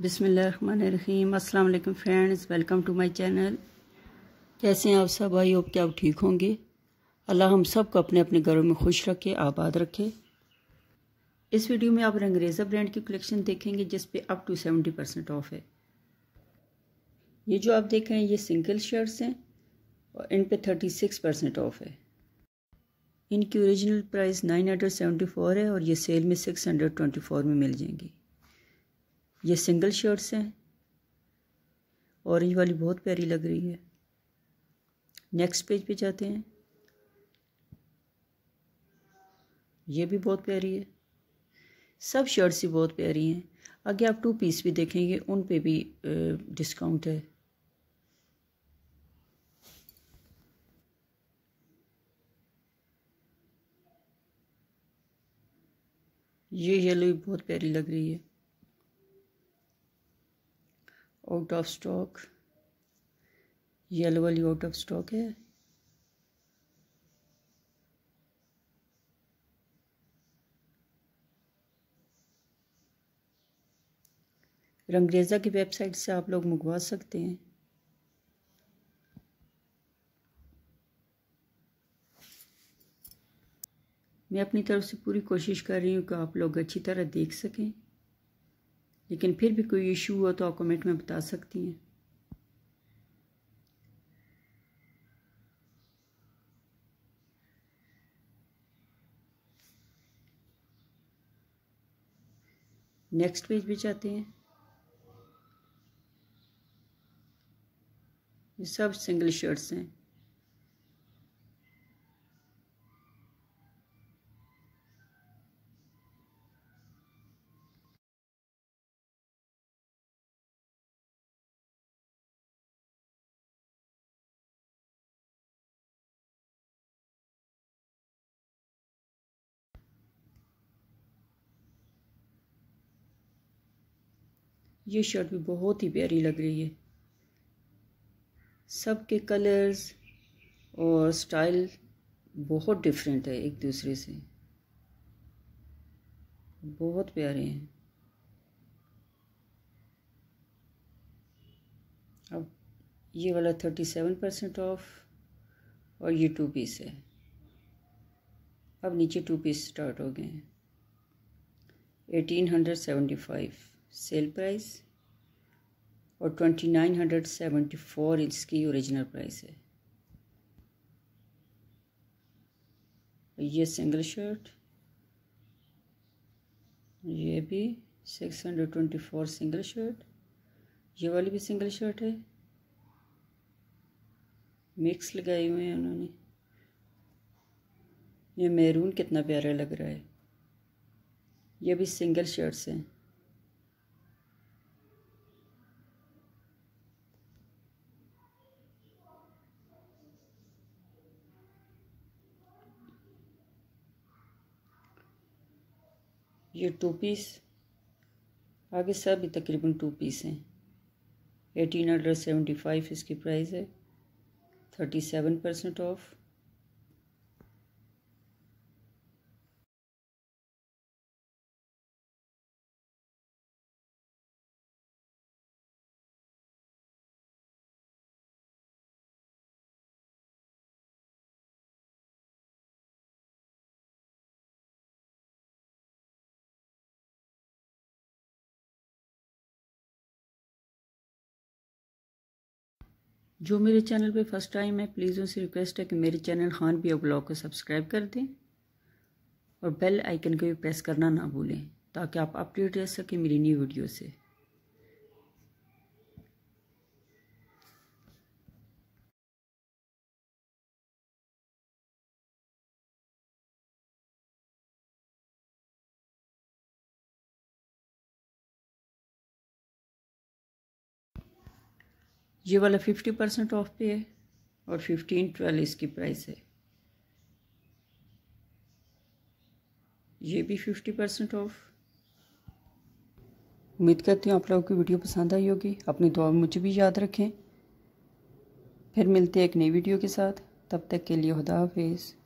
बिसमीम अल्लाम friends welcome to my channel कैसे हैं आप सब भाई होप क्या आप ठीक होंगे अल्लाह हम सब को अपने अपने घरों में खुश रखे आबाद रखे इस वीडियो में आप रंगरेज़ा ब्रांड की कलेक्शन देखेंगे जिस पे up to seventy percent off है ये जो आप देख रहे हैं ये सिंगल शर्ट्स हैं और इन पे थर्टी सिक्स परसेंट ऑफ है इनकी original price nine hundred seventy four है और ये सेल में सिक्स हंड्रेड ट्वेंटी फोर में मिल जाएंगी ये सिंगल शर्ट्स हैं ऑरेंज वाली बहुत प्यारी लग रही है नेक्स्ट पेज पे जाते हैं ये भी बहुत प्यारी है सब शर्ट्स ही बहुत प्यारी हैं आगे आप टू पीस भी देखेंगे उन पे भी डिस्काउंट है ये येलो बहुत प्यारी लग रही है आउट ऑफ स्टॉक येलो वाली आउट ऑफ स्टॉक है रंगरेज़ा की वेबसाइट से आप लोग मंगवा सकते हैं मैं अपनी तरफ से पूरी कोशिश कर रही हूँ कि आप लोग अच्छी तरह देख सकें लेकिन फिर भी कोई इशू हुआ तो आप कमेंट में बता सकती हैं नेक्स्ट पेज पे जाते हैं ये सब सिंगल शर्ट्स हैं ये शर्ट भी बहुत ही प्यारी लग रही है सब के कलर्स और स्टाइल बहुत डिफरेंट है एक दूसरे से बहुत प्यारे हैं अब ये वाला थर्टी सेवन परसेंट ऑफ और ये टू पीस है अब नीचे टू पीस स्टार्ट हो गए हैं eighteen hundred seventy five sale price और twenty nine hundred seventy four इसकी ओरिजिनल प्राइस है ये सिंगल शर्ट ये भी six hundred twenty four single shirt ये वाली भी सिंगल शर्ट है मिक्स लगाए हुए हैं उन्होंने ये मैरून कितना प्यारा लग रहा है ये भी सिंगल शर्ट्स हैं ये टू पीस आगे सभी तकरीबन टू पीस हैं एटीन हंड्रेड सेवेंटी फाइव इसकी प्राइस है थर्टी सेवन परसेंट ऑफ़ जो मेरे चैनल पे फर्स्ट टाइम है प्लीज़ उनसे रिक्वेस्ट है कि मेरे चैनल खान और ब्लॉग को सब्सक्राइब कर दें और बेल आइकन को भी प्रेस करना ना भूलें ताकि आप अपडेट रह सकें मेरी न्यू वीडियो से ये वाला फिफ्टी परसेंट ऑफ पे है और फिफ्टीन ट्वेल्व इसकी प्राइस है ये भी फिफ्टी परसेंट ऑफ उम्मीद करती हूँ आप लोगों की वीडियो पसंद आई होगी अपनी दुआ मुझे भी याद रखें फिर मिलते हैं एक नई वीडियो के साथ तब तक के लिए खुदा हाफिज़